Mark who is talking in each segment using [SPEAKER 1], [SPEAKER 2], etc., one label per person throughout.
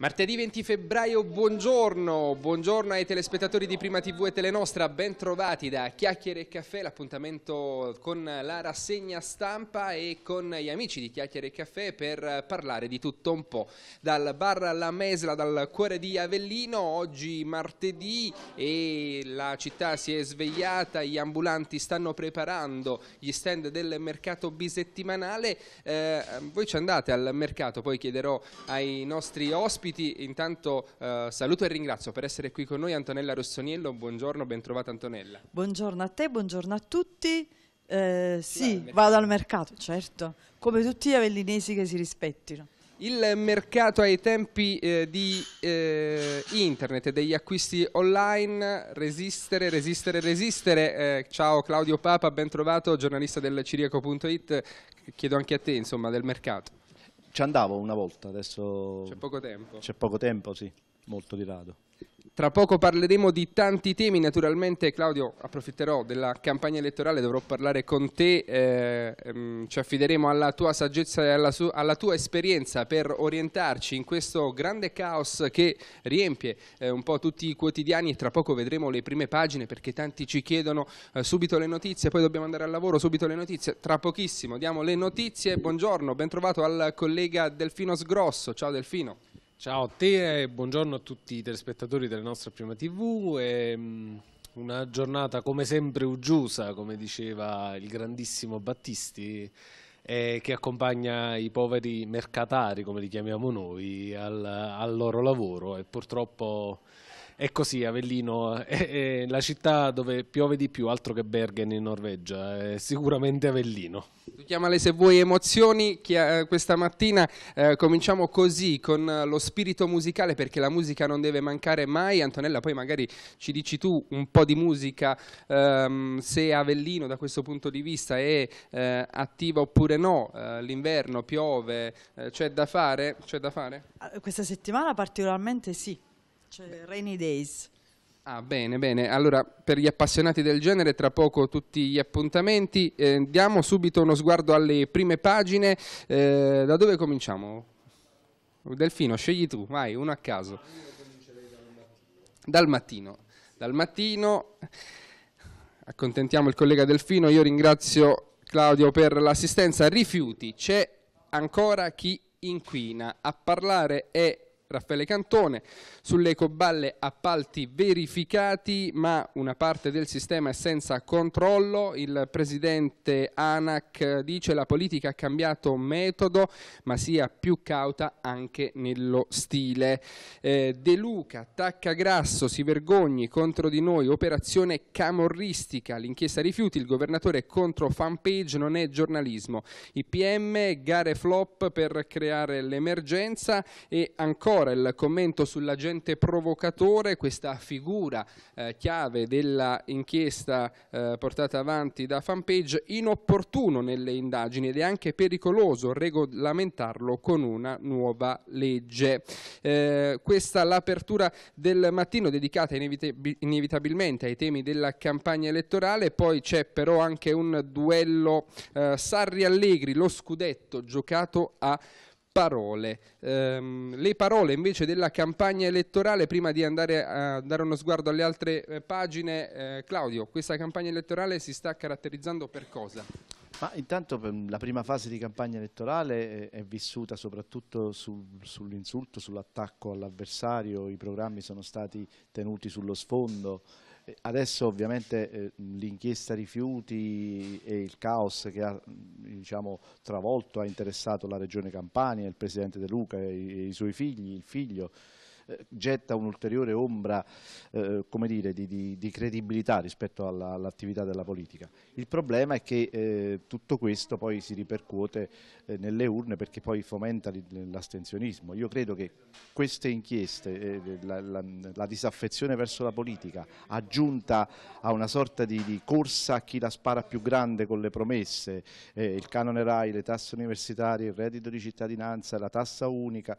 [SPEAKER 1] Martedì 20 febbraio, buongiorno, buongiorno ai telespettatori di Prima TV e Telenostra, ben trovati da Chiacchiere e Caffè, l'appuntamento con la rassegna stampa e con gli amici di Chiacchiere e Caffè per parlare di tutto un po'. Dal bar alla Mesla, dal cuore di Avellino, oggi martedì e la città si è svegliata, gli ambulanti stanno preparando gli stand del mercato bisettimanale. Eh, voi ci andate al mercato, poi chiederò ai nostri ospiti ospiti. Intanto eh, saluto e ringrazio per essere qui con noi Antonella Rossoniello. Buongiorno, bentrovata Antonella.
[SPEAKER 2] Buongiorno a te, buongiorno a tutti. Eh, sì, al vado al mercato, certo, come tutti gli avellinesi che si rispettino.
[SPEAKER 1] Il mercato ai tempi eh, di eh, internet e degli acquisti online, resistere, resistere, resistere. Eh, ciao Claudio Papa, ben trovato, giornalista del ciriaco.it, chiedo anche a te insomma del mercato
[SPEAKER 3] ci andavo una volta, adesso...
[SPEAKER 1] C'è poco tempo. C'è
[SPEAKER 3] poco tempo, sì, molto di rado.
[SPEAKER 1] Tra poco parleremo di tanti temi, naturalmente Claudio approfitterò della campagna elettorale, dovrò parlare con te, eh, ehm, ci affideremo alla tua saggezza e alla, alla, tua esperienza per orientarci in questo grande caos che riempie eh, un po' tutti i quotidiani e tra poco vedremo le prime pagine perché tanti ci chiedono eh, subito le notizie, poi dobbiamo andare al lavoro, subito le notizie, tra pochissimo diamo le notizie, buongiorno, ben trovato al collega Delfino Sgrosso, ciao Delfino.
[SPEAKER 4] Ciao a te e buongiorno a tutti i telespettatori della nostra Prima TV. E, um, una giornata come sempre uggiusa, come diceva il grandissimo Battisti, eh, che accompagna i poveri mercatari, come li chiamiamo noi, al, al loro lavoro e purtroppo è così, Avellino è, è, la città dove piove di più, altro che Bergen in Norvegia, è sicuramente Avellino.
[SPEAKER 1] Tu chiamale se vuoi emozioni, eh, questa mattina eh, cominciamo così, con eh, lo spirito musicale, perché la musica non deve mancare mai. Antonella, poi magari ci dici tu un po' di musica, ehm, se Avellino da questo punto di vista è eh, attiva oppure no, eh, l'inverno, piove, eh, c'è da fare? C'è da fare? Ah, questa settimana particolarmente sì cioè Rainy Days. Ah, bene, bene. Allora, per gli appassionati del genere, tra poco tutti gli appuntamenti. Eh, diamo subito uno sguardo alle prime pagine. Eh, da dove cominciamo? Delfino, scegli tu, vai, uno a caso. Dal mattino. Dal mattino. Accontentiamo il collega Delfino, io ringrazio Claudio per l'assistenza. Rifiuti, c'è ancora chi inquina. A parlare è Raffaele Cantone, sulle ecoballe appalti verificati ma una parte del sistema è senza controllo, il presidente ANAC dice la politica ha cambiato metodo ma sia più cauta anche nello stile. Eh, De Luca, Taccagrasso, si vergogni contro di noi, operazione camorristica, l'inchiesta rifiuti, il governatore contro fanpage non è giornalismo, IPM, gare flop per creare l'emergenza e ancora ancora il commento sull'agente provocatore, questa figura eh, chiave dell'inchiesta eh, portata avanti da fanpage, inopportuno nelle indagini ed è anche pericoloso regolamentarlo con una nuova legge. Eh, questa l'apertura del mattino dedicata inevitabilmente ai temi della campagna elettorale, poi c'è però anche un duello eh, Sarri-Allegri, lo scudetto giocato a parole. Um, le parole invece della campagna elettorale, prima di andare a dare uno sguardo alle altre eh, pagine, eh, Claudio, questa campagna elettorale si sta caratterizzando per cosa? Ma
[SPEAKER 3] intanto ehm, la prima fase di campagna elettorale eh, è, vissuta soprattutto sul, sull'insulto, sull'attacco all'avversario, i programmi sono stati tenuti sullo sfondo, eh, adesso ovviamente eh, l'inchiesta rifiuti e il caos che ha diciamo, travolto, ha interessato la Regione Campania, il Presidente De Luca e e i suoi figli, il figlio, getta un'ulteriore ombra eh, dire, di, di, di, credibilità rispetto all'attività alla della politica. Il problema è che eh, tutto questo poi si ripercuote eh, nelle urne perché poi fomenta l'astensionismo. Io credo che queste inchieste, eh, la, la, la, disaffezione verso la politica aggiunta a una sorta di, di corsa a chi la spara più grande con le promesse, eh, il canone RAI, le tasse universitarie, il reddito di cittadinanza, la tassa unica,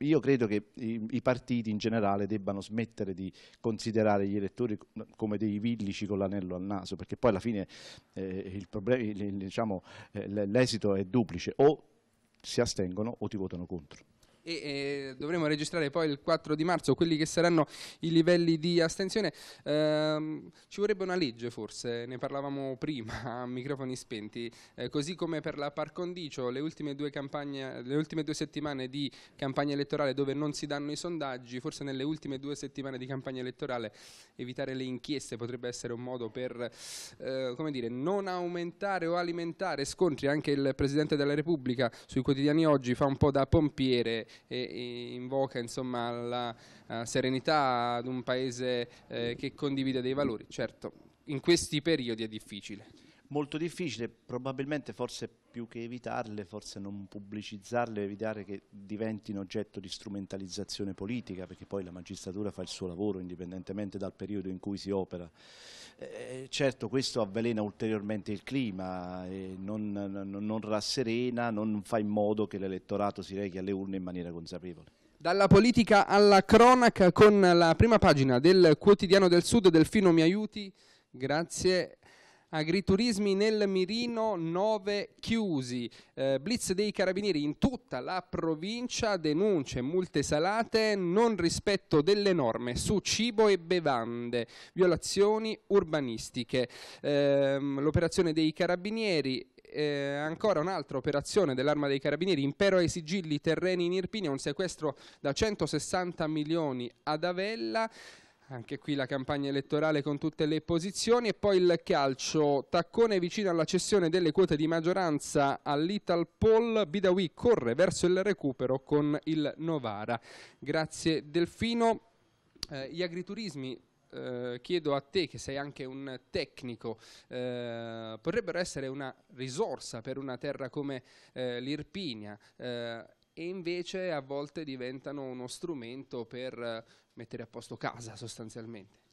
[SPEAKER 3] io credo che i, i, partiti in generale debbano smettere di considerare gli elettori come dei villici con l'anello al naso, perché poi alla fine eh, diciamo, eh l'esito diciamo, è duplice, o si astengono o ti votano contro
[SPEAKER 1] e eh, dovremo registrare poi il 4 di marzo quelli che saranno i livelli di astensione. Ehm, ci vorrebbe una legge forse, ne parlavamo prima a microfoni spenti, eh, così come per la par condicio, le ultime, due campagne, le ultime due settimane di campagna elettorale dove non si danno i sondaggi, forse nelle ultime due settimane di campagna elettorale evitare le inchieste potrebbe essere un modo per eh, come dire, non aumentare o alimentare scontri, anche il Presidente della Repubblica sui quotidiani oggi fa un po' da pompiere e, invoca insomma, la eh, serenità ad un paese eh, che condivide dei valori. Certo, in questi periodi è difficile. Molto difficile, probabilmente
[SPEAKER 3] forse più che evitarle, forse non pubblicizzarle, evitare che diventino oggetto di strumentalizzazione politica, perché poi la magistratura fa il suo lavoro indipendentemente dal periodo in cui si opera. Eh, certo, questo avvelena ulteriormente il clima, eh, non, non, non rasserena, non fa in modo che l'elettorato si rechi alle urne in maniera consapevole.
[SPEAKER 1] Dalla politica alla cronaca con la prima pagina del quotidiano del Sud, Delfino mi aiuti, grazie agriturismi nel mirino 9 chiusi, eh, blitz dei carabinieri in tutta la provincia, denunce, multe salate, non rispetto delle norme su cibo e bevande, violazioni urbanistiche. Eh, L'operazione dei carabinieri eh, ancora un'altra operazione dell'arma dei carabinieri, impero ai sigilli terreni in Irpinia, un sequestro da 160 milioni ad Avella anche qui la campagna elettorale con tutte le posizioni e poi il calcio taccone vicino alla cessione delle quote di maggioranza all'Ital Poll Bidawi corre verso il recupero con il Novara grazie Delfino eh, gli agriturismi eh, chiedo a te che sei anche un tecnico eh, potrebbero essere una risorsa per una terra come eh, l'Irpinia eh, e invece a volte diventano uno strumento per eh, mettere a posto casa sostanzialmente.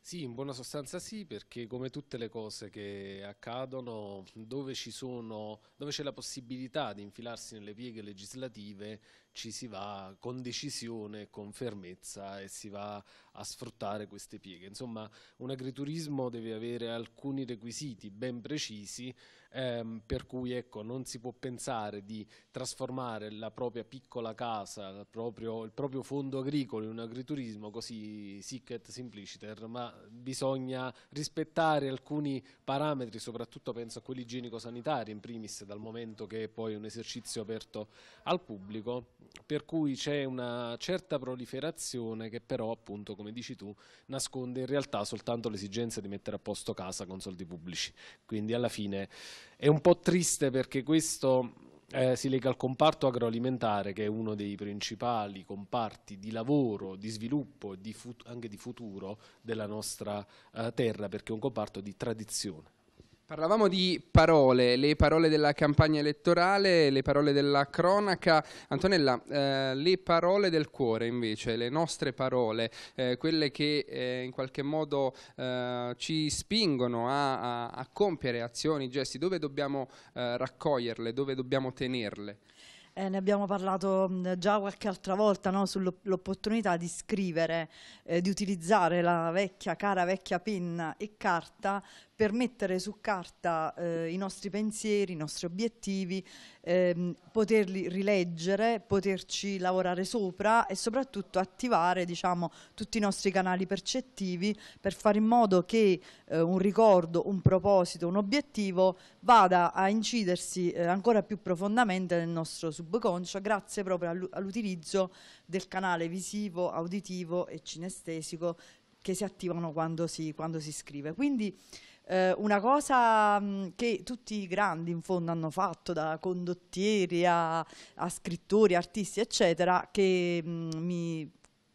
[SPEAKER 1] Sì, in
[SPEAKER 4] buona sostanza sì, perché come tutte le cose che accadono, dove, c'è la possibilità di infilarsi nelle pieghe legislative, ci si va con decisione, con fermezza e si va a sfruttare queste pieghe. Insomma, un agriturismo deve avere alcuni requisiti ben precisi, ehm, per cui ecco, non si può pensare di trasformare la propria piccola casa, il proprio, il proprio fondo agricolo in un agriturismo così sic et simpliciter, ma bisogna rispettare alcuni parametri, soprattutto penso a quelli igienico-sanitari in primis, dal momento che è poi un esercizio aperto al pubblico per cui c'è una certa proliferazione che però appunto come dici tu nasconde in realtà soltanto l'esigenza di mettere a posto casa con soldi pubblici quindi alla fine è un po' triste perché questo eh, si lega al comparto agroalimentare che è uno dei principali comparti di lavoro, di sviluppo e anche di futuro della nostra eh, terra perché è un comparto di tradizione
[SPEAKER 1] Parlavamo di parole, le parole della campagna elettorale, le parole della cronaca. Antonella, eh, le parole del cuore invece, le nostre parole, eh, quelle che eh, in qualche modo eh, ci spingono a, a, a, compiere azioni, gesti, dove dobbiamo eh, raccoglierle, dove dobbiamo tenerle?
[SPEAKER 2] Eh, ne abbiamo parlato mm, già qualche altra volta no? sull'opportunità di scrivere, eh, di utilizzare la vecchia, cara vecchia penna e carta per mettere su carta eh, i nostri pensieri, i nostri obiettivi, ehm, poterli rileggere, poterci lavorare sopra e soprattutto attivare diciamo, tutti i nostri canali percettivi per fare in modo che eh, un ricordo, un proposito, un obiettivo vada a incidersi eh, ancora più profondamente nel nostro subconscio grazie proprio all'utilizzo del canale visivo, auditivo e cinestesico che si attivano quando si, quando si scrive. Quindi eh, una cosa mm, che tutti i grandi in fondo hanno fatto, da condottieri a, a scrittori, artisti, eccetera, che
[SPEAKER 1] mh, mm, mi,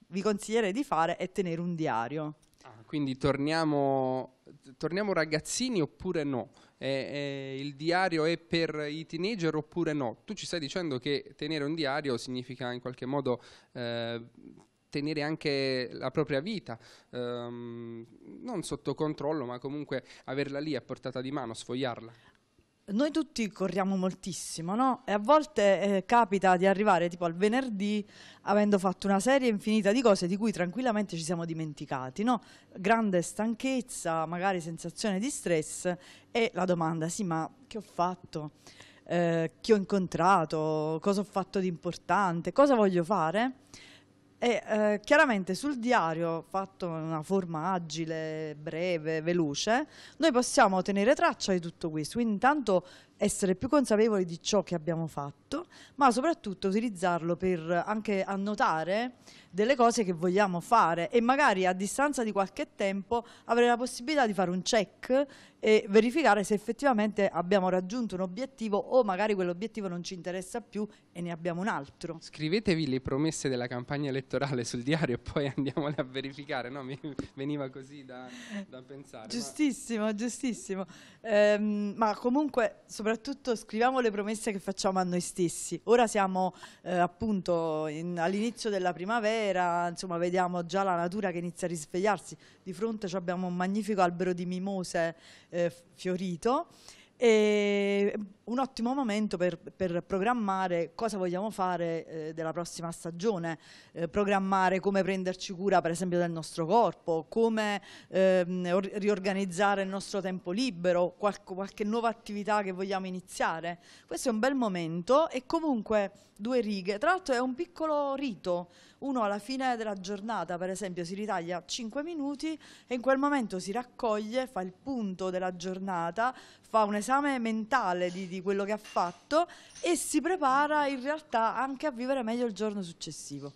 [SPEAKER 1] vi consiglierei di fare è tenere un diario. Ah, quindi torniamo, torniamo ragazzini oppure no? Eh, eh, il diario è per i teenager oppure no? Tu ci stai dicendo che tenere un diario significa in qualche modo eh, tenere anche la propria vita, ehm, non sotto controllo, ma comunque averla lì a portata di mano, sfogliarla. Noi tutti
[SPEAKER 2] corriamo moltissimo, no? E a volte eh, capita di arrivare tipo al venerdì avendo fatto una serie infinita di cose di cui tranquillamente ci siamo dimenticati, no? Grande stanchezza, magari sensazione di stress e la domanda, sì, ma che ho fatto? Eh, chi ho incontrato? Cosa ho fatto di importante? Cosa voglio fare? E eh, chiaramente sul diario, fatto in una forma agile, breve, veloce, noi possiamo tenere traccia di tutto questo. Quindi intanto essere più consapevoli di ciò che abbiamo fatto, ma soprattutto utilizzarlo per anche annotare delle cose che vogliamo fare e magari a distanza di qualche tempo avere la possibilità di fare un check e verificare se effettivamente abbiamo raggiunto un obiettivo o magari quell'obiettivo non ci interessa più e ne abbiamo un altro.
[SPEAKER 1] Scrivetevi le promesse della campagna elettorale sul diario e poi andiamole a verificare, no? Mi veniva così da, da pensare.
[SPEAKER 2] Giustissimo, ma... giustissimo. Ehm, ma comunque soprattutto soprattutto scriviamo le promesse che facciamo a noi stessi. Ora siamo eh, appunto all'inizio della primavera, insomma vediamo già la natura che inizia a risvegliarsi, di fronte abbiamo un magnifico albero di mimose eh, fiorito e un ottimo momento per, per programmare cosa vogliamo fare eh, della prossima stagione, eh, programmare come prenderci cura per esempio del nostro corpo, come ehm, riorganizzare il nostro tempo libero, qual qualche nuova attività che vogliamo iniziare. Questo è un bel momento e comunque due righe, tra l'altro è un piccolo rito, uno alla fine della giornata per esempio si ritaglia 5 minuti e in quel momento si raccoglie, fa il punto della giornata, fa un esame mentale di, di quello che ha fatto e si prepara in realtà anche a vivere meglio il giorno successivo.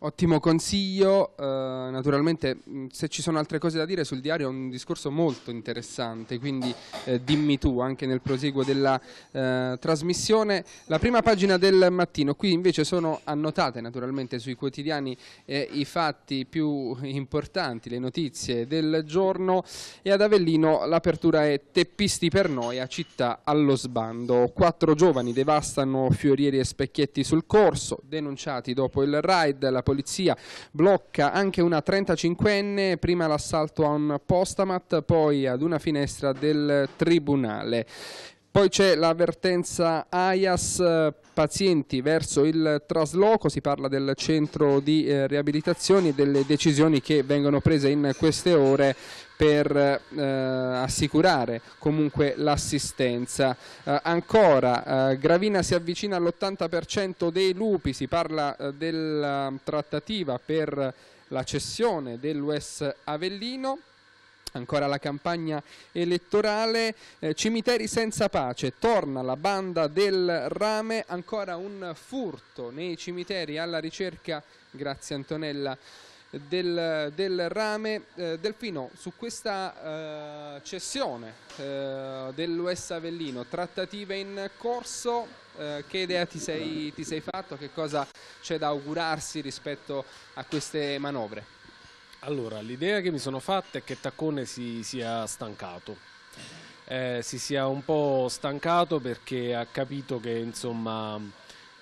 [SPEAKER 1] Ottimo consiglio, uh, naturalmente mm, se ci sono altre cose da dire sul diario è un discorso molto interessante, quindi eh, dimmi tu anche nel proseguo della eh, trasmissione. La prima pagina del mattino, qui invece sono annotate naturalmente sui quotidiani eh, i fatti più importanti, le notizie del giorno e ad Avellino l'apertura è Teppisti per noi a città allo sbando. Quattro giovani devastano fiorieri e specchietti sul corso, denunciati dopo il raid, la polizia blocca anche una 35enne, prima l'assalto a un postamat, poi ad una finestra del tribunale. Poi c'è l'avvertenza AIAS pazienti verso il trasloco, si parla del centro di eh, riabilitazione e delle decisioni che vengono prese in queste ore per eh, assicurare comunque l'assistenza. Eh, ancora, eh, Gravina si avvicina all'80% dei lupi, si parla eh, della trattativa per la cessione dell'US Avellino ancora la campagna elettorale, eh, cimiteri senza pace, torna la banda del rame, ancora un furto nei cimiteri alla ricerca, grazie Antonella, del, del rame eh, Delfino su questa eh, cessione eh, dell'US Avellino trattative in corso eh, che idea ti sei, ti sei fatto che cosa c'è da augurarsi
[SPEAKER 4] rispetto a queste manovre allora l'idea che mi sono fatta è che Taccone si sia stancato eh, si sia un po' stancato perché ha capito che insomma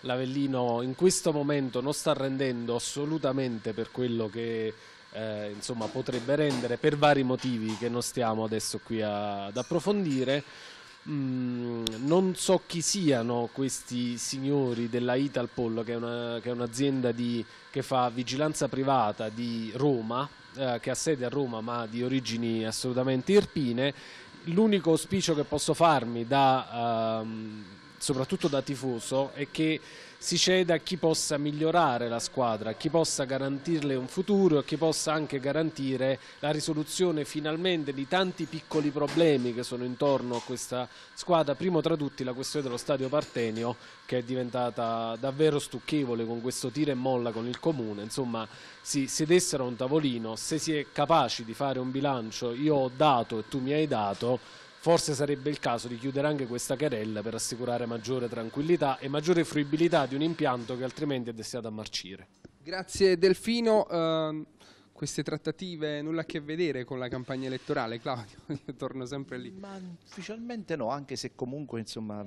[SPEAKER 4] l'Avellino in questo momento non sta rendendo assolutamente per quello che eh, insomma, potrebbe rendere per vari motivi che non stiamo adesso qui a, ad approfondire. Mm, non so chi siano questi signori della Italpol, che è, un'azienda un che fa vigilanza privata di Roma, eh, che ha sede a Roma ma di origini assolutamente irpine. L'unico auspicio che posso farmi da... Ehm, soprattutto da tifoso, è che si ceda a chi possa migliorare la squadra, a chi possa garantirle un futuro, a chi possa anche garantire la risoluzione finalmente di tanti piccoli problemi che sono intorno a questa squadra, primo tra tutti la questione dello stadio Partenio che è diventata davvero stucchevole con questo tiro e molla con il comune, insomma si sedessero a un tavolino, se si è capaci di fare un bilancio io ho dato e tu mi hai dato, Forse sarebbe il caso di chiudere anche questa querella per assicurare maggiore tranquillità e maggiore fruibilità di un impianto che altrimenti è destinato a marcire.
[SPEAKER 1] Grazie Delfino. Uh, queste trattative nulla a che vedere con la campagna elettorale, Claudio? Io torno sempre lì. Ma
[SPEAKER 3] ufficialmente no, anche se comunque insomma,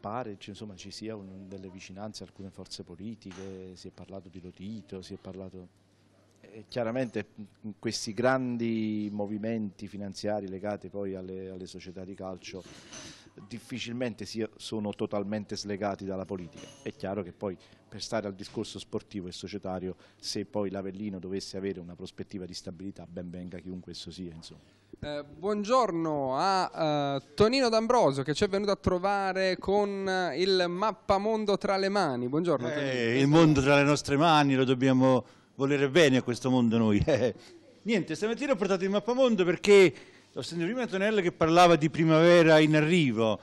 [SPEAKER 3] pare insomma, ci siano delle vicinanze a alcune forze politiche, si è parlato di Lotito, si è parlato eh, chiaramente mm, questi grandi movimenti finanziari legati poi alle, alle società di calcio difficilmente si, sono totalmente slegati dalla politica. È chiaro che poi per stare al discorso sportivo e societario, se poi l'Avellino dovesse avere una prospettiva di stabilità, ben venga chiunque esso sia.
[SPEAKER 1] Eh, buongiorno a eh, Tonino D'Ambrosio che ci è venuto a trovare con eh, il mappamondo tra le mani. Buongiorno. Eh,
[SPEAKER 5] il mondo tra le nostre mani lo dobbiamo volere bene a questo mondo noi. Eh. Niente, stamattina ho portato il mappamondo perché ho sentito prima Antonella che parlava di primavera in arrivo.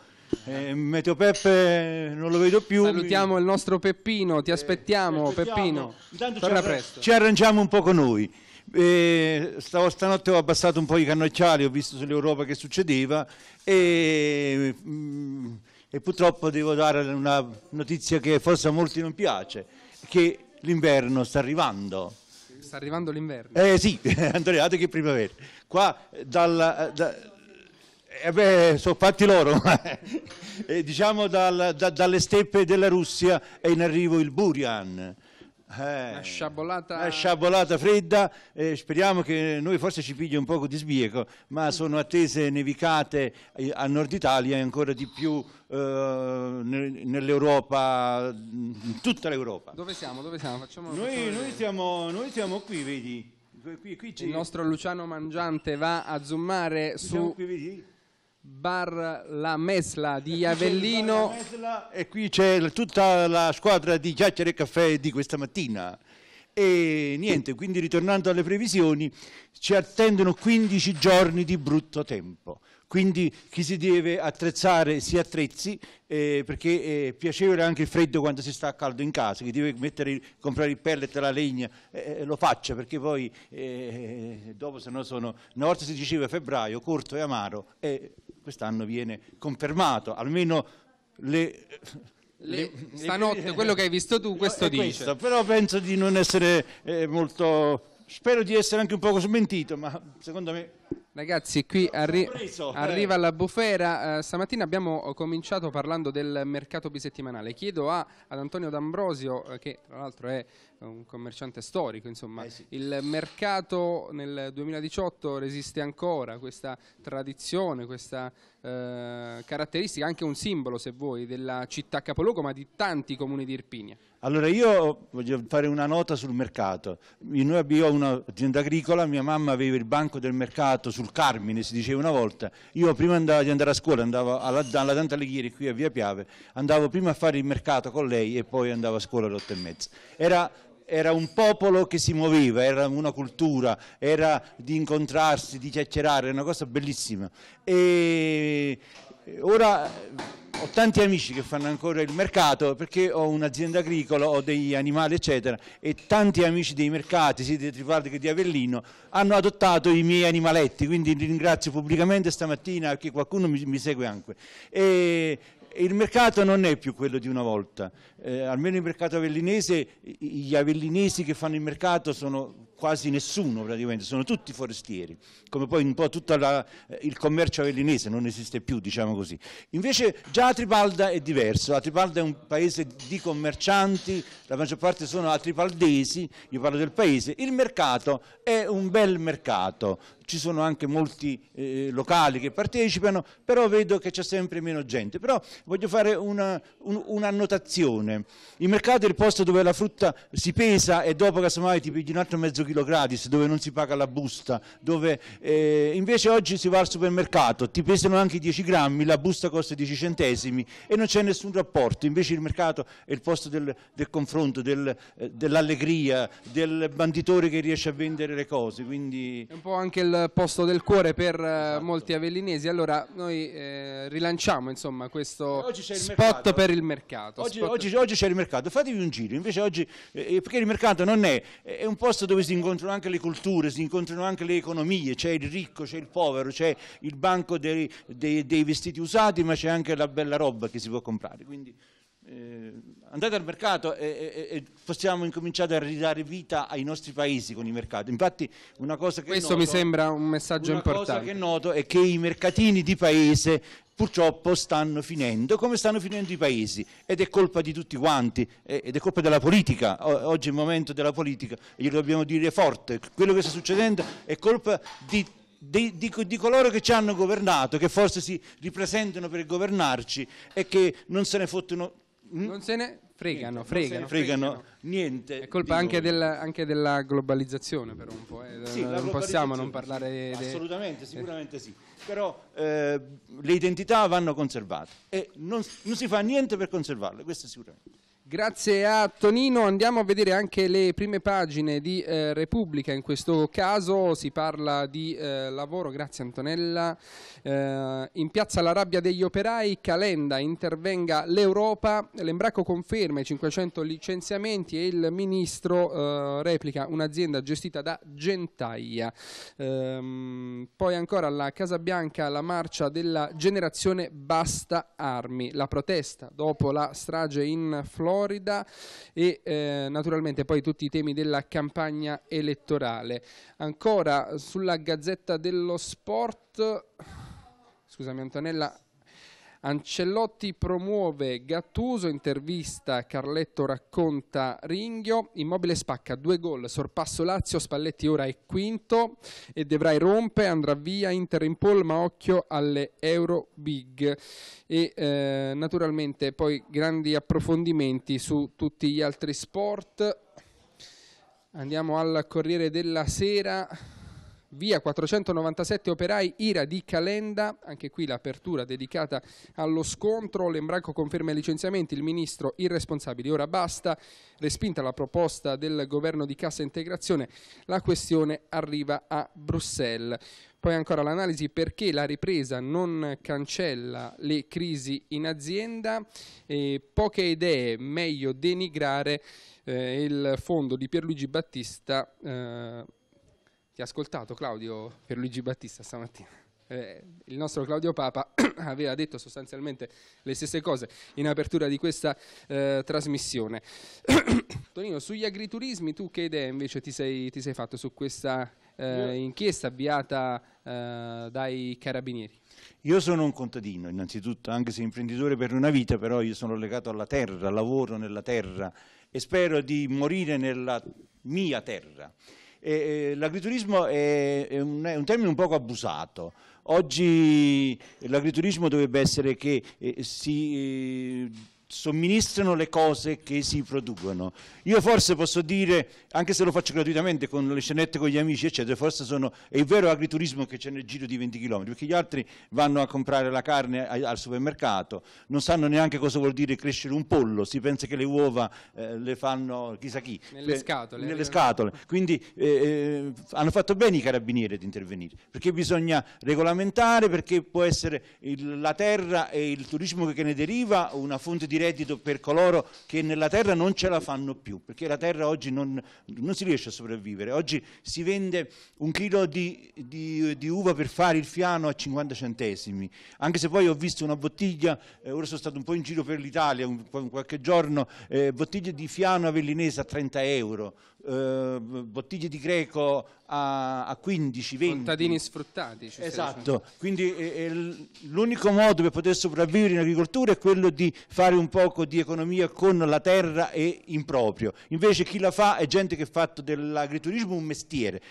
[SPEAKER 5] Eh, Meteo Peppe non lo vedo più. Salutiamo il nostro Peppino, ti aspettiamo, eh, aspettiamo. Peppino. Torna presto. Ci arrangiamo un po' con noi. Eh, stavo, stanotte ho abbassato un po' i cannocciali, ho visto sull'Europa che succedeva e, mh, mm, e purtroppo devo dare una notizia che forse a molti non piace, che l'inverno sta arrivando.
[SPEAKER 1] Sta arrivando l'inverno.
[SPEAKER 5] Eh sì, Antonio, che primavera. Qua eh, dal... Eh, da, eh beh, sono fatti loro. eh, diciamo dal, da, dalle steppe della Russia è in arrivo il Burian eh, una sciabolata... Una sciabolata fredda, eh, speriamo che noi forse ci pigli un poco di sbieco, ma mm. sono attese nevicate eh, a nord Italia e ancora di più eh, nell'Europa, in tutta l'Europa.
[SPEAKER 1] Dove siamo? Dove siamo? Facciamo, noi, facciamo noi, siamo, noi siamo qui, vedi. Qui, qui, qui Il nostro Luciano Mangiante va a zoomare su... Qui, vedi? Bar La Mesla di Avellino.
[SPEAKER 5] e qui c'è tutta la squadra di Chiacchiere Caffè di questa mattina. E niente, quindi ritornando alle previsioni, ci attendono 15 giorni di brutto tempo. Quindi chi si deve attrezzare si attrezzi, eh, perché è eh, piacevole anche il freddo quando si sta a caldo in casa. Chi deve mettere, comprare il pellet e la legna eh, eh lo faccia, perché poi eh, dopo se no sono... Una volta si diceva febbraio, corto e amaro, e quest'anno viene confermato, almeno le... Le, stanotte quello che hai visto tu questo no, dice questo, però penso di non
[SPEAKER 1] essere eh, molto spero di essere anche un poco smentito ma secondo me Ragazzi, qui arri arriva eh. la bufera. Uh, stamattina abbiamo eh, cominciato parlando del mercato bisettimanale. Chiedo a, ad Antonio D'Ambrosio, che tra l'altro è un commerciante storico, insomma, eh sì. il mercato nel 2018 resiste ancora questa tradizione, questa uh, caratteristica, anche un simbolo, se vuoi, della città capoluogo, ma di tanti comuni di Irpinia.
[SPEAKER 5] Allora io voglio fare una nota sul mercato. noi abbiamo un'azienda agricola, mia mamma aveva il banco del mercato fatto sul Carmine, si diceva una volta, io prima andavo, di andare a scuola andavo alla, alla Dante Alighieri qui a Via Piave, andavo prima a fare il mercato con lei e poi andavo a scuola alle otto e mezza. Era era un popolo che si muoveva, era una cultura, era di incontrarsi, di chiacchierare, era una cosa bellissima. E Ora eh, ho tanti amici che fanno ancora il mercato perché ho un'azienda agricola, ho degli animali eccetera e tanti amici dei mercati sia di Trivaldi che di Avellino hanno adottato i miei animaletti quindi li ringrazio pubblicamente stamattina perché qualcuno mi, mi segue anche e il mercato non è più quello di una volta, eh, almeno il mercato avellinese, gli avellinesi che fanno il mercato sono quasi nessuno praticamente, sono tutti forestieri, come poi un po' tutto eh, il commercio avellinese non esiste più, diciamo così. Invece già Tripalda è diverso, la Tripalda è un paese di commercianti, la maggior parte sono atripaldesi, io parlo del paese, il mercato è un bel mercato, ci sono anche molti eh, locali che partecipano, però vedo che c'è sempre meno gente. Però voglio fare un'annotazione. Un, un il mercato è il posto dove la frutta si pesa e dopo casomai ti pigli un altro mezzo chilo gratis, dove non si paga la busta, dove eh, invece oggi si va al supermercato, ti pesano anche 10 grammi, la busta costa 10 centesimi e non c'è nessun rapporto, invece il mercato è il posto del, del confronto, del, eh, dell'allegria, del banditore che riesce a vendere le cose. Quindi... È un
[SPEAKER 1] po' anche il posto del cuore per eh, esatto. molti avellinesi. Allora noi eh, rilanciamo insomma questo eh, spot mercato. per il mercato. Oggi, oggi, oggi c'è il mercato, fatevi
[SPEAKER 5] un giro, invece oggi, eh, eh, perché il mercato non è, è un posto dove si incontrano anche le culture, si incontrano anche le economie, c'è il ricco, c'è il povero, c'è il banco dei, dei, dei vestiti usati, ma c'è anche la bella roba che si può comprare. Quindi eh, andate al mercato e, e, e, possiamo incominciare a ridare vita ai nostri paesi con i mercati. Infatti, una cosa che questo noto, mi sembra
[SPEAKER 1] un messaggio una importante. cosa che
[SPEAKER 5] noto è che i mercatini di paese purtroppo stanno finendo come stanno finendo i paesi ed è colpa di tutti quanti ed è colpa della politica oggi è il momento della politica e glielo dobbiamo dire forte quello che sta succedendo è colpa di di, di, di, coloro che ci hanno governato, che forse si ripresentano per governarci e che non se
[SPEAKER 1] ne fottono Mm? Non se ne fregano, fregano, fregano, niente. È colpa anche della, anche della, globalizzazione per un po'. Eh. Sì, non possiamo non parlare... Assolutamente, de... Eh.
[SPEAKER 5] sicuramente sì. Però
[SPEAKER 1] eh, le identità vanno conservate
[SPEAKER 5] e non, non si fa niente per conservarle, questo sicuramente.
[SPEAKER 1] Grazie a Tonino, andiamo a vedere anche le prime pagine di eh, Repubblica, in questo caso si parla di eh, lavoro, grazie Antonella, eh, in piazza la rabbia degli operai, Calenda, intervenga l'Europa, l'Embraco conferma i 500 licenziamenti e il ministro eh, replica un'azienda gestita da Gentaglia. Ehm, poi ancora la Casa Bianca la marcia della generazione Basta Armi, la protesta dopo la strage in Florida Florida e eh, naturalmente poi tutti i temi della campagna elettorale. Ancora sulla Gazzetta dello Sport, scusami Antonella, Ancellotti promuove Gattuso, intervista Carletto racconta Ringhio, Immobile spacca due gol, sorpasso Lazio, Spalletti ora è quinto e Debray rompe, andrà via, Inter in pole ma occhio alle Euro Big e eh, naturalmente poi grandi approfondimenti su tutti gli altri sport. Andiamo al Corriere della Sera via 497 operai Ira di Calenda, anche qui l'apertura dedicata allo scontro, Lembranco conferma i licenziamenti, il ministro irresponsabile, ora basta, respinta la proposta del governo di cassa integrazione, la questione arriva a Bruxelles. Poi ancora l'analisi perché la ripresa non cancella le crisi in azienda, eh, poche idee, meglio denigrare eh, il fondo di Pierluigi Battista eh, ti ha ascoltato Claudio per Luigi Battista stamattina. Eh, il nostro Claudio Papa aveva detto sostanzialmente le stesse cose in apertura di questa eh, trasmissione. Tonino, sugli agriturismi tu che idee invece ti sei, ti sei fatto su questa eh, inchiesta avviata eh, dai carabinieri?
[SPEAKER 5] Io sono un contadino innanzitutto, anche se imprenditore per una vita, però io sono legato alla terra, lavoro nella terra e spero di morire nella mia terra eh, l'agriturismo è, è, un, è, un, termine un poco abusato. Oggi l'agriturismo dovrebbe essere che eh, si eh, somministrano le cose che si producono. Io forse posso dire, anche se lo faccio gratuitamente con le scenette con gli amici, eccetera, forse sono, è il vero agriturismo che c'è nel giro di 20 km, perché gli altri vanno a comprare la carne al supermercato, non sanno neanche cosa vuol dire crescere un pollo, si pensa che le uova eh, le fanno chissà chi. Nelle, scatole, nelle eh. scatole. Quindi eh, eh, hanno fatto bene i carabinieri ad intervenire, perché bisogna regolamentare, perché può essere il, la terra e il turismo che ne deriva una fonte di reddito per coloro che nella terra non ce la fanno più, perché la terra oggi non, non si riesce a sopravvivere. Oggi si vende un chilo di, di, di, uva per fare il fiano a 50 centesimi, anche se poi ho visto una bottiglia, eh, ora sono stato un po' in giro per l'Italia, qualche giorno, eh, bottiglia di fiano avellinese a 30 euro. Eh, bottiglie di greco a, a 15, 20. Contadini
[SPEAKER 1] sfruttati.
[SPEAKER 5] esatto, quindi l'unico modo per poter sopravvivere in agricoltura è quello di fare un poco di economia con la terra e in proprio. Invece chi la fa è gente che ha fatto dell'agriturismo un mestiere.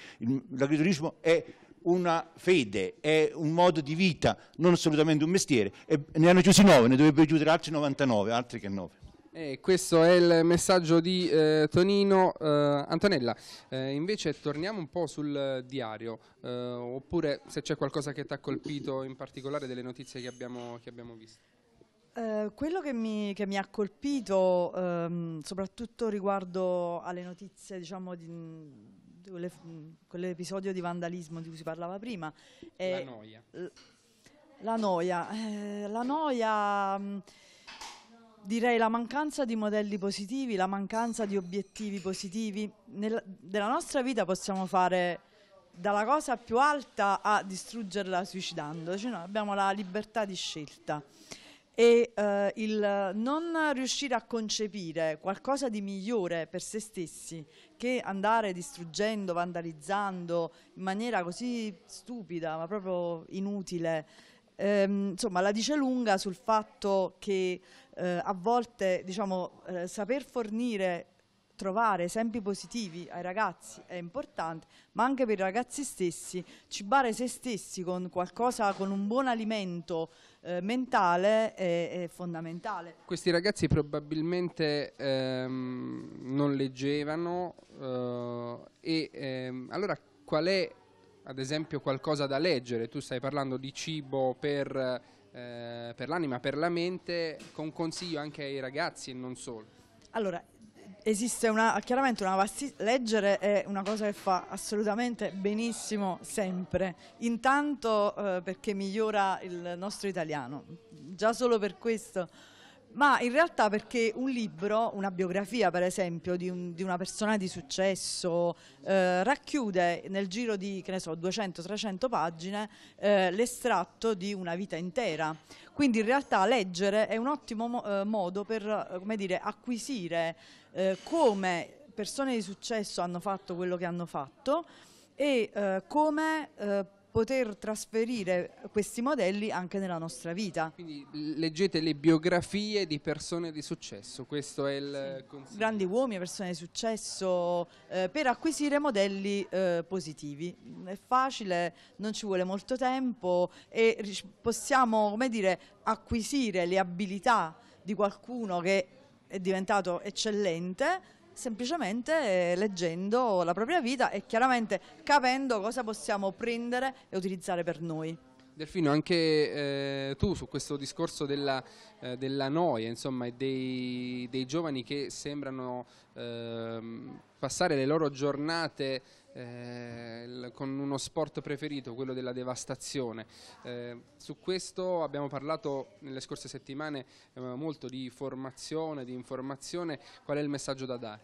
[SPEAKER 5] L'agriturismo è una fede, è un modo di vita, non assolutamente un mestiere. E ne hanno chiusi 9, ne dovrebbero chiudere altri 99,
[SPEAKER 1] altri che 9. E questo è il messaggio di eh, Tonino. Eh, Antonella, eh, invece torniamo un po' sul diario, eh, oppure se c'è qualcosa che ti ha colpito in particolare delle notizie che abbiamo, che abbiamo visto.
[SPEAKER 2] Eh, quello che mi, che mi, ha colpito, ehm, soprattutto riguardo alle notizie, diciamo, di, di quelle, quell'episodio di vandalismo di cui si parlava prima, è la noia. la noia, eh, la noia mh, mm, direi la mancanza di modelli positivi, la mancanza di obiettivi positivi. Nella, della nostra vita possiamo fare dalla cosa più alta a distruggerla suicidandoci, no? abbiamo la libertà di scelta e eh, il non riuscire a concepire qualcosa di migliore per se stessi che andare distruggendo, vandalizzando in maniera così stupida ma proprio inutile, ehm, insomma la dice lunga sul fatto che eh, a volte diciamo, eh, saper fornire trovare esempi positivi ai ragazzi è importante, ma anche per i ragazzi stessi, cibare se stessi con qualcosa, con un buon alimento eh, mentale è, è, fondamentale.
[SPEAKER 1] Questi ragazzi probabilmente ehm, non leggevano eh, e ehm, allora qual è ad esempio qualcosa da leggere? Tu stai parlando di cibo per eh, per l'anima, per la mente, con consiglio anche ai ragazzi e non solo.
[SPEAKER 2] Allora, esiste una, chiaramente una vastità, leggere è una cosa che fa assolutamente benissimo sempre, intanto eh, perché migliora il nostro italiano, già solo per questo ma in realtà perché un libro, una biografia per esempio di, un, di una persona di successo eh, racchiude nel giro di so, 200-300 pagine eh, l'estratto di una vita intera, quindi in realtà leggere è un ottimo mo eh, modo per dire, acquisire eh, come persone di successo hanno fatto quello che hanno fatto e eh, come poter trasferire questi modelli anche nella nostra vita. Quindi
[SPEAKER 1] leggete le biografie di persone di successo, questo è il sì. consiglio.
[SPEAKER 2] Grandi uomini, persone di successo, eh, per acquisire modelli eh, positivi. È facile, non ci vuole molto tempo e possiamo, come dire, acquisire le abilità di qualcuno che è diventato eccellente semplicemente eh, leggendo la propria vita e chiaramente capendo cosa possiamo prendere e utilizzare per noi.
[SPEAKER 1] Delfino, anche eh, tu su questo discorso della, eh, della noia insomma, e dei, dei, giovani che sembrano eh, passare le loro giornate eh, con uno sport preferito, quello della devastazione. Eh, su questo abbiamo parlato nelle scorse settimane eh, molto di
[SPEAKER 4] formazione, di informazione, qual è il messaggio da dare?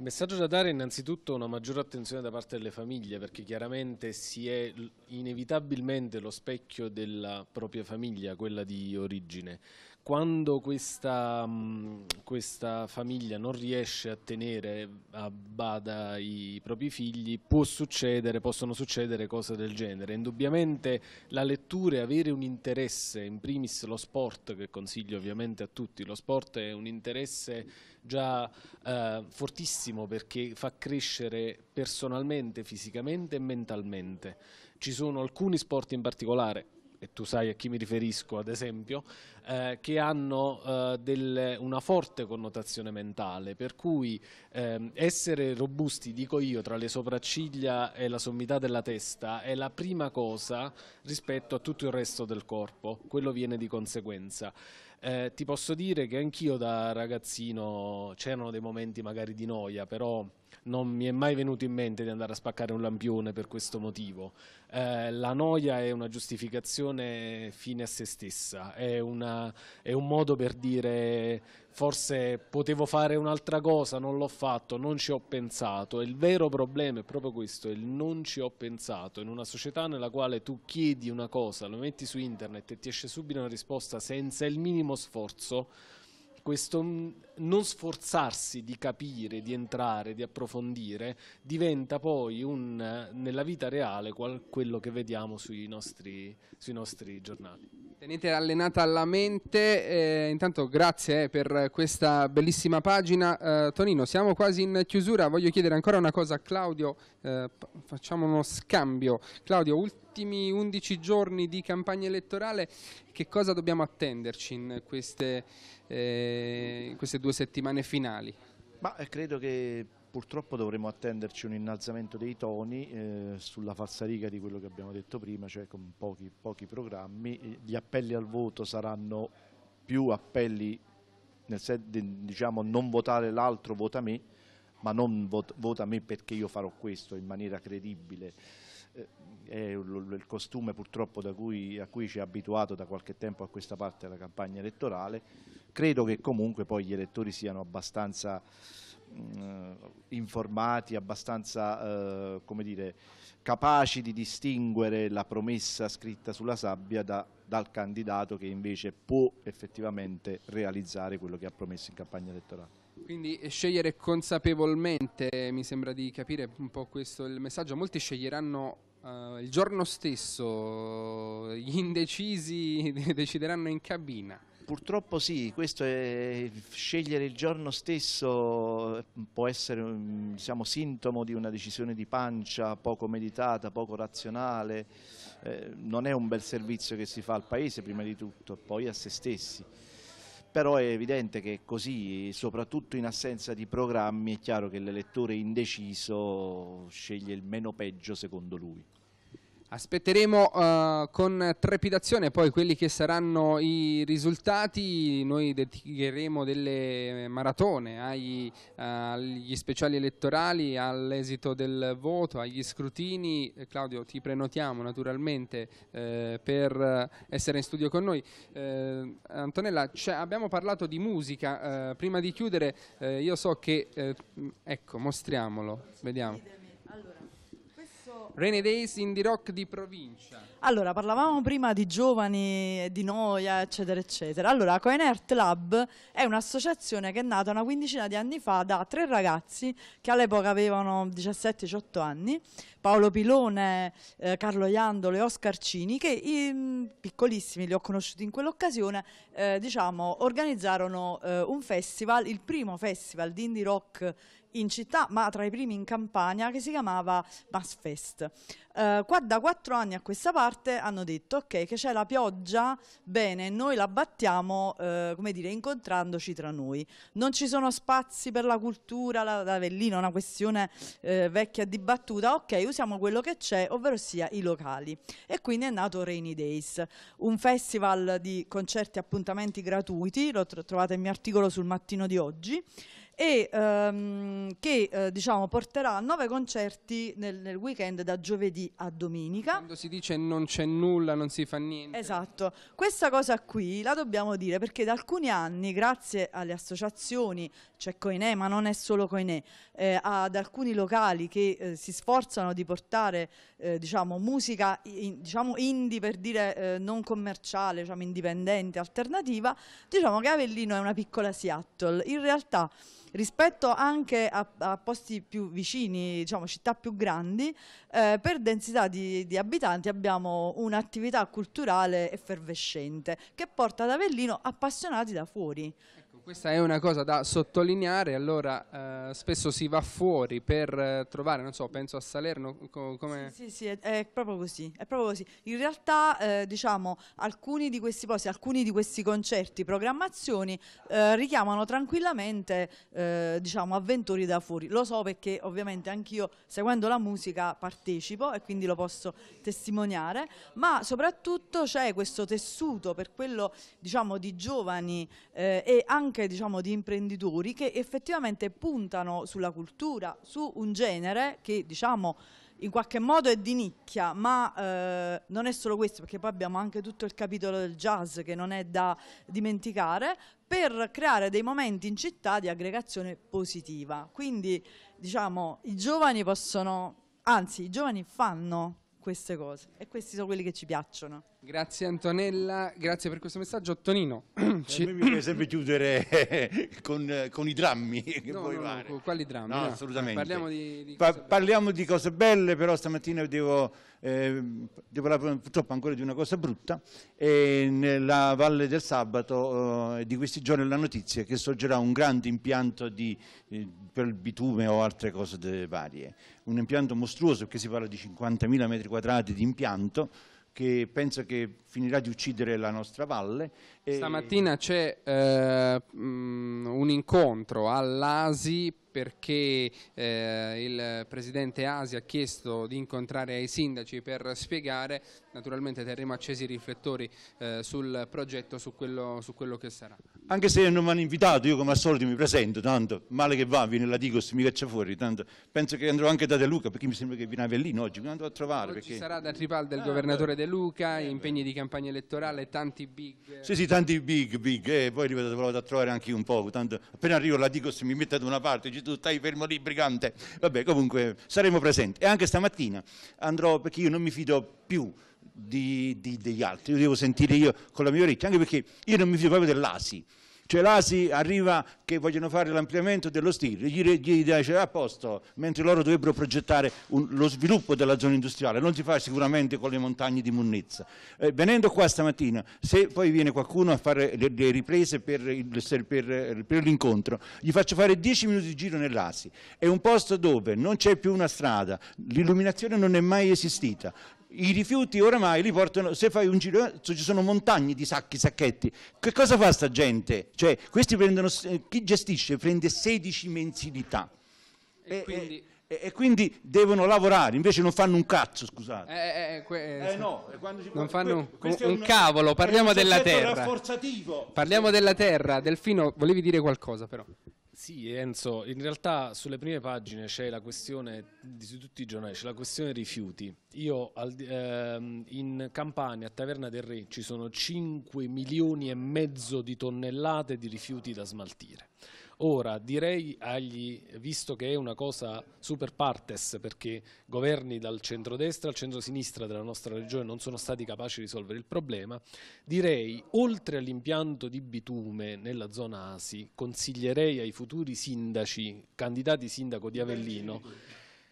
[SPEAKER 4] Il messaggio da dare è innanzitutto una maggiore attenzione da parte delle famiglie perché chiaramente si è inevitabilmente lo specchio della propria famiglia, quella di origine quando questa, mm, questa, famiglia non riesce a tenere a bada i propri figli, succedere, possono succedere cose del genere. Indubbiamente la lettura e avere un interesse, in primis lo sport, che consiglio ovviamente a tutti, lo sport è un interesse già eh, fortissimo perché fa crescere personalmente, fisicamente e mentalmente. Ci sono alcuni sport in particolare, e tu sai a chi mi riferisco ad esempio, eh, che hanno eh, delle, una forte connotazione mentale, per cui eh, essere robusti, dico io, tra le sopracciglia e la sommità della testa è la prima cosa rispetto a tutto il resto del corpo, quello viene di conseguenza. Eh, ti posso dire che anch'io da ragazzino c'erano dei momenti magari di noia, però non mi è mai venuto in mente di andare a spaccare un lampione per questo motivo. Eh, la noia è una giustificazione fine a se stessa, è, una, è un modo per dire forse potevo fare un'altra cosa, non l'ho fatto, non ci ho pensato. Il vero problema è proprio questo, il non ci ho pensato. In una società nella quale tu chiedi una cosa, lo metti su internet e ti esce subito una risposta senza il minimo sforzo, questo non sforzarsi di capire, di entrare, di approfondire, diventa poi un, nella vita reale quello che vediamo sui nostri, sui nostri giornali.
[SPEAKER 1] Tenete allenata la mente, eh, intanto grazie eh, per questa bellissima pagina. Eh, Tonino, siamo quasi in chiusura, voglio chiedere ancora una cosa a Claudio, eh, facciamo uno scambio. Claudio, ultimi 11 giorni di campagna elettorale, che cosa dobbiamo attenderci in queste, eh, in queste due settimane finali? Ma eh, credo che Purtroppo dovremo
[SPEAKER 3] attenderci un innalzamento dei toni eh, sulla falsariga di quello che abbiamo detto prima, cioè con pochi, pochi programmi. Eh, gli appelli al voto saranno più appelli nel senso di diciamo, non votare l'altro vota me, ma non vota, vota me perché io farò questo in maniera credibile eh, è il costume purtroppo cui, a cui ci è abituato da qualche tempo a questa parte della campagna elettorale, credo che comunque poi gli elettori siano abbastanza mh, eh, informati, abbastanza eh, come dire, capaci di distinguere la promessa scritta sulla sabbia da, dal candidato che invece può effettivamente realizzare quello che ha promesso in campagna elettorale.
[SPEAKER 1] Quindi eh, scegliere consapevolmente, mi sembra di capire un po' questo il messaggio, molti sceglieranno uh, il giorno stesso, gli indecisi decideranno in cabina purtroppo sì, questo
[SPEAKER 3] è scegliere il giorno stesso mm, può essere diciamo, sintomo di una decisione di pancia poco meditata, poco razionale, eh, non è un bel servizio che si fa al Paese prima di tutto, poi a se stessi. Però è evidente che così, soprattutto in assenza di programmi, è chiaro che l'elettore indeciso
[SPEAKER 1] sceglie il meno peggio
[SPEAKER 3] secondo lui.
[SPEAKER 1] Aspetteremo uh, con trepidazione poi quelli che saranno i risultati, noi dedicheremo delle maratone agli, uh, eh, agli speciali elettorali, all'esito del voto, agli scrutini. Eh, Claudio ti prenotiamo naturalmente eh, per essere in studio con noi. Eh, Antonella, abbiamo parlato di musica, eh, prima di chiudere io so che, ecco mostriamolo, vediamo. Rainy Days Indie Rock di provincia. Allora,
[SPEAKER 2] parlavamo prima di giovani, di noia, eccetera, eccetera. Allora, Art Lab è un'associazione che è nata una quindicina di anni fa da tre ragazzi che all'epoca avevano 17-18 anni, Paolo Pilone, eh, Carlo Iandolo e Oscar Cini, che i, mm, piccolissimi li ho conosciuti in quell'occasione, eh, diciamo, organizzarono eh, un festival, il primo festival di indie rock in città, ma tra i primi in Campania, che si chiamava Masfest. Eh, qua da quattro anni a questa parte hanno detto ok, che c'è la pioggia, bene, noi la battiamo, eh, come dire, incontrandoci tra noi. Non ci sono spazi per la cultura, la, la Avellino è una questione eh, vecchia dibattuta, ok, usiamo quello che c'è, ovvero sia i locali. E quindi è nato Rainy Days, un festival di concerti e appuntamenti gratuiti, lo trovate nel mio articolo sul mattino di oggi, e ehm, che eh, diciamo, porterà nove concerti nel, nel, weekend da giovedì a domenica. Quando
[SPEAKER 1] si dice non c'è nulla, non si fa niente.
[SPEAKER 2] Esatto, questa cosa qui la dobbiamo dire perché da alcuni anni, grazie alle associazioni, c'è Coinè ma non è solo Coinè, eh, ad alcuni locali che eh, si sforzano di portare eh, diciamo, musica in, diciamo indie per dire eh, non commerciale, diciamo, indipendente, alternativa, diciamo che Avellino è una piccola Seattle. In realtà rispetto anche a, a posti più vicini, diciamo città più grandi, eh, per densità di, di abitanti abbiamo un'attività culturale effervescente che porta ad Avellino appassionati da fuori.
[SPEAKER 1] Questa è una cosa da sottolineare, allora eh, spesso si va fuori per eh, trovare, non so, penso a Salerno co come...
[SPEAKER 2] Sì, sì, sì è, è, proprio così, è, proprio così, In realtà, eh, diciamo, alcuni di questi posti, alcuni di questi concerti, programmazioni, eh, richiamano tranquillamente, eh, diciamo, avventori da fuori. Lo so perché ovviamente anch'io, seguendo la musica, partecipo e quindi lo posso testimoniare, ma soprattutto c'è questo tessuto per quello, diciamo, di giovani eh, e anche anche diciamo, di imprenditori che effettivamente puntano sulla cultura, su un genere che diciamo in qualche modo è di nicchia, ma eh, non è solo questo, perché poi abbiamo anche tutto il capitolo del jazz che non è da dimenticare, per creare dei momenti in città di aggregazione positiva. Quindi, diciamo, i giovani possono, anzi, i giovani fanno queste cose e questi sono quelli che ci piacciono.
[SPEAKER 1] Grazie Antonella, grazie per questo messaggio. Tonino, ci... a me mi piace sempre
[SPEAKER 5] chiudere con, con, i drammi. Che no, no, fare. no, quali drammi? No, no. assolutamente. Parliamo di, di, pa parliamo di, cose belle, però stamattina devo, eh, devo parlare purtroppo ancora di una cosa brutta. E nella Valle del Sabato eh, di questi giorni la notizia che sorgerà un grande impianto di, eh, per il bitume o altre cose varie. Un impianto mostruoso, perché si parla di 50.000 metri quadrati di impianto che pensa
[SPEAKER 1] che finirà di uccidere la nostra valle. Stamattina c'è eh, mm, un incontro all'ASI perché eh, il Presidente Asi ha chiesto di incontrare i sindaci per spiegare, naturalmente terremo accesi i riflettori eh, sul progetto, su quello, su quello, che sarà.
[SPEAKER 5] Anche se non mi hanno invitato, io come al solito mi presento, tanto male che va, viene la Digos, mi caccia fuori, tanto penso che andrò anche da De Luca, perché mi sembra che viene a Avellino oggi, mi
[SPEAKER 1] andrò a trovare. Oggi perché... sarà da Tripalda del ah, governatore De Luca, eh, impegni di campagna elettorale, tanti big. Sì, sì,
[SPEAKER 5] tanti big, big, e eh, poi ripeto, vado a trovare anche un po', tanto appena arrivo la Digos mi mette da una parte, ci dici tu stai fermo lì brigante, vabbè comunque saremo presenti e anche stamattina andrò perché io non mi fido più di, di, degli altri, io devo sentire io con la mia orecchia, anche perché io non mi fido proprio dell'ASI, l'ASI arriva che vogliono fare l'ampliamento dello stile, gli, gli dice a posto, mentre loro dovrebbero progettare un, lo sviluppo della zona industriale, non si fa sicuramente con le montagne di Munnezza. Eh, venendo qua stamattina, se poi viene qualcuno a fare le, le riprese per, per l'incontro, gli faccio fare 10 minuti di giro nell'Asi, è un posto dove non c'è più una strada, l'illuminazione non è mai esistita, i rifiuti oramai li portano, se fai un giro, ci sono montagne di sacchi, sacchetti. Che cosa fa sta gente? Cioè, questi prendono, eh, chi gestisce prende 16 mensilità. E, e, quindi... e, e quindi... devono lavorare, invece non fanno un cazzo, scusate. Eh, eh, eh, eh, eh no, ci... non fanno
[SPEAKER 1] que- un, un cavolo, parliamo della terra. Parliamo della terra, Delfino, volevi dire qualcosa però.
[SPEAKER 4] Sì Enzo, in realtà sulle prime pagine c'è la questione, di tutti i giornali, c'è la questione rifiuti. Io ehm, in Campania, a Taverna del Re, ci sono 5 milioni e mezzo di tonnellate di rifiuti da smaltire. Ora direi agli, visto che è una cosa super partes perché governi dal centrodestra al centrosinistra della nostra regione non sono stati capaci di risolvere il problema, direi oltre all'impianto di bitume nella zona Asi consiglierei ai futuri sindaci, candidati sindaco di Avellino,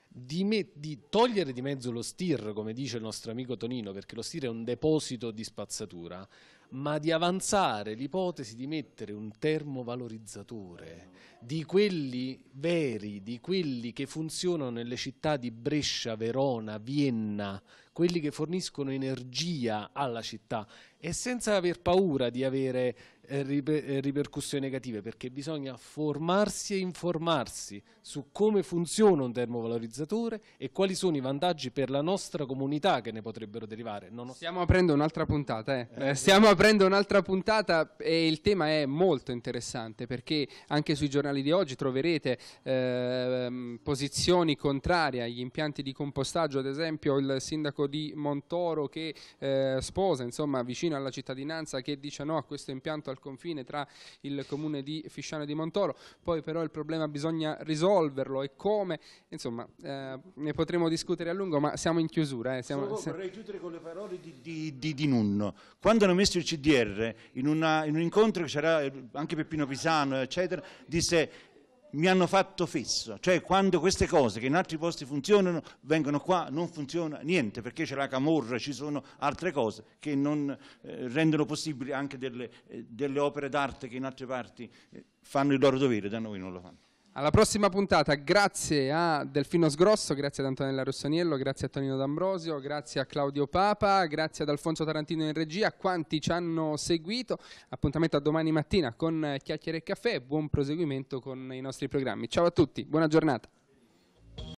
[SPEAKER 4] di, me, di, togliere di mezzo lo STIR, come dice il nostro amico Tonino, perché lo STIR è un deposito di spazzatura, ma di avanzare l'ipotesi di mettere un termovalorizzatore di quelli veri, di quelli che funzionano nelle città di Brescia, Verona, Vienna, quelli che forniscono energia alla città e senza aver paura di avere eh, riper eh, ripercussioni negative perché bisogna formarsi e informarsi su come funziona un termovalorizzatore e quali sono i vantaggi per la nostra comunità che ne potrebbero derivare. Ho... Stiamo aprendo
[SPEAKER 1] un'altra puntata, eh. Eh, stiamo aprendo
[SPEAKER 4] un'altra puntata e il tema è molto interessante
[SPEAKER 1] perché anche sui giornali di oggi troverete eh, posizioni contrarie agli impianti di compostaggio, ad esempio il sindaco di Montoro che eh, sposa, insomma vicino alla cittadinanza che dice no a questo impianto al al confine tra il comune di Fisciano e di Montoro, poi però il problema bisogna risolverlo e come, insomma eh, ne potremo discutere a lungo ma siamo in chiusura. Eh, siamo, Solo, vorrei chiudere con le parole di, di, di,
[SPEAKER 5] di Nunno, quando hanno messo il CDR in, una, in un incontro che c'era eh, anche Peppino Pisano eccetera, disse mi hanno fatto fesso, cioè quando queste cose che in altri posti funzionano vengono qua non funziona niente perché c'è la camorra, ci sono altre cose che non eh, rendono possibili anche delle, eh, delle opere d'arte che in altre parti eh, fanno il loro dovere, da noi non lo fanno.
[SPEAKER 1] Alla prossima puntata, grazie a Delfino Sgrosso, grazie ad Antonella Rossoniello, grazie a Tonino D'Ambrosio, grazie a Claudio Papa, grazie ad Alfonso Tarantino in regia, a quanti ci hanno seguito. Appuntamento a domani mattina con Chiacchiere e Caffè buon proseguimento con i nostri programmi. Ciao a tutti, buona giornata.